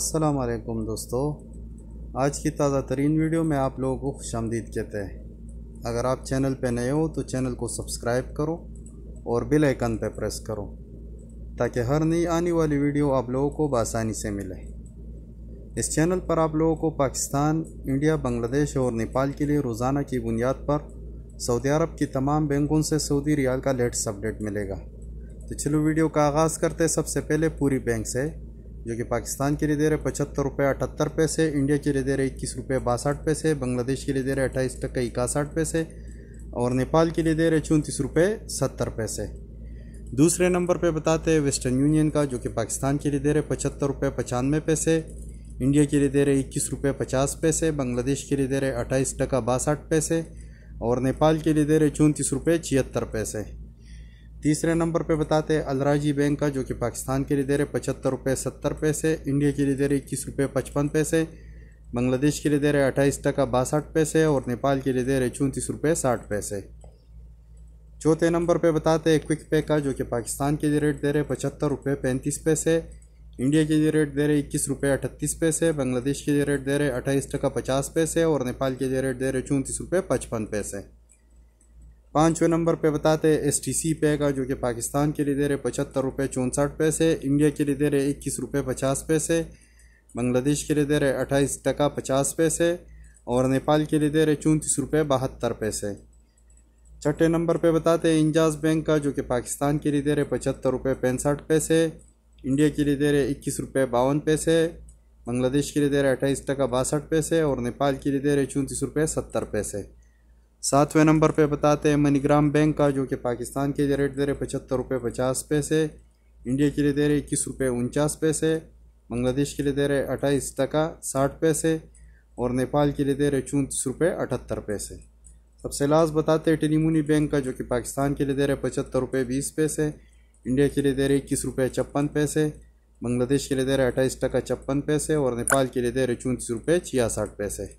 असलकुम दोस्तों आज की ताज़ा तरीन वीडियो में आप लोगों को खुश आमदीद कहते हैं अगर आप चैनल पर नए हो तो चैनल को सब्सक्राइब करो और बेल आइकन पर प्रेस करो ताकि हर नई आने वाली वीडियो आप लोगों को बसानी से मिले इस चैनल पर आप लोगों को पाकिस्तान इंडिया बांग्लादेश और नेपाल के लिए रोज़ाना की बुनियाद पर सऊदी अरब की तमाम बैंकों से सऊदी रियाल का लेटेस्ट अपडेट मिलेगा तो चलो वीडियो का आगाज़ करते सबसे पहले पूरी बैंक से जो कि पाकिस्तान के लिए दे रहे पचहत्तर रुपये अठहत्तर पैसे इंडिया के लिए दे रहे इक्कीस रुपये बासठ पैसे बांग्लादेश के लिए दे रहे अट्ठाईस टक्का इक्यासठ पैसे और नेपाल के लिए दे रहे चौंतीस रुपये सत्तर पैसे दूसरे नंबर पे बताते हैं वेस्टर्न यूनियन का जो कि पाकिस्तान के लिए दे रहे पचहत्तर रुपये पचानवे पैसे इंडिया के लिए दे रहे इक्कीस रुपये पचास पैसे बांग्लादेश के लिए दे रहे अट्ठाईस टका बासठ पैसे और नेपाल के लिए दे रहे चौंतीस रुपये छिहत्तर पैसे तीसरे नंबर पे बताते हैं अलराजी बैंक का जो कि पाकिस्तान के लिए दे रहे पचहत्तर रुपये सत्तर पैसे इंडिया के लिए दे रहे इक्कीस रुपये पचपन पैसे बांग्लादेश के लिए दे रहे अट्ठाईस टका बासठ पैसे और नेपाल के लिए दे रहे चौंतीस रुपये साठ पैसे चौथे नंबर पे बताते हैं क्विक पे का जो कि पाकिस्तान के लिए रेट दे रहे पचहत्तर रुपये पैंतीस पैसे इंडिया के लिए रेट दे रहे इक्कीस रुपये अठतीस पैसे बांग्लादेश के लिए रेट दे रहे अट्ठाईस टका पचास पैसे और नेपाल के लिए रेट दे रहे चौंतीस रुपये पचपन पैसे पाँचवें नंबर पे बताते हैं एस टी सी पे का जो कि पाकिस्तान के लिए दे रहे पचहत्तर रुपये चौंसठ पैसे इंडिया के लिए दे रहे इक्कीस रुपये पचास पैसे बांग्लादेश के लिए दे रहे अट्ठाईस टका पचास पैसे और नेपाल के लिए दे रहे चौंतीस रुपये बहत्तर पैसे छठे नंबर पे बताते हैं इंजाज बैंक का जो कि पाकिस्तान के लिए दे रहे पचहत्तर रुपये पैंसठ पैसे इंडिया के लिए दे रहे इक्कीस रुपये बावन पैसे बांग्लादेश के लिए दे रहे अट्ठाईस टका बासठ पैसे और नेपाल के लिए दे रहे चौंतीस रुपये सत्तर पैसे सातवें नंबर पे बताते हैं मनीग्राम बैंक का जो कि पाकिस्तान के लिए रेट दे रहे पचहत्तर रुपये पचास पैसे इंडिया के लिए दे रहे इक्कीस रुपये उनचास पैसे बांग्लादेश के लिए दे रहे अट्ठाईस टका साठ पैसे और नेपाल के लिए दे रहे चौंतीस रुपये अठहत्तर पैसे सबसे लास्ट बताते हैं टेलीमोनी बैंक का जो कि पाकिस्तान के लिए दे रहे पचहत्तर रुपये बीस पैसे इंडिया के लिए दे रहे इक्कीस रुपये छप्पन पैसे बांग्लादेश के लिए दे रहे अट्ठाईस टका छप्पन पैसे और नेपाल के लिए दे रहे चौंतीस रुपये छियासठ पैसे